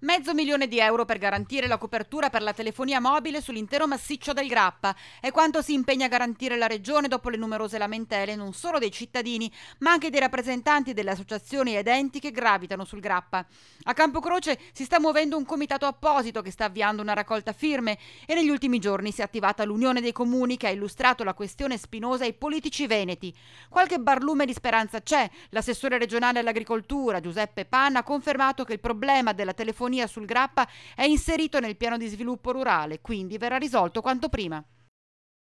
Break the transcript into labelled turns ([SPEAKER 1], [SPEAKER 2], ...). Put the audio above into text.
[SPEAKER 1] Mezzo milione di euro per garantire la copertura per la telefonia mobile sull'intero massiccio del Grappa è quanto si impegna a garantire la Regione dopo le numerose lamentele non solo dei cittadini, ma anche dei rappresentanti delle associazioni ed enti che gravitano sul Grappa. A Campocroce si sta muovendo un comitato apposito che sta avviando una raccolta firme e negli ultimi giorni si è attivata l'Unione dei Comuni che ha illustrato la questione spinosa ai politici veneti. Qualche barlume di speranza c'è. L'assessore regionale all'agricoltura, Giuseppe Panna, ha confermato che il problema della telefonia telefonia sul grappa è inserito nel piano di sviluppo rurale, quindi verrà risolto quanto prima.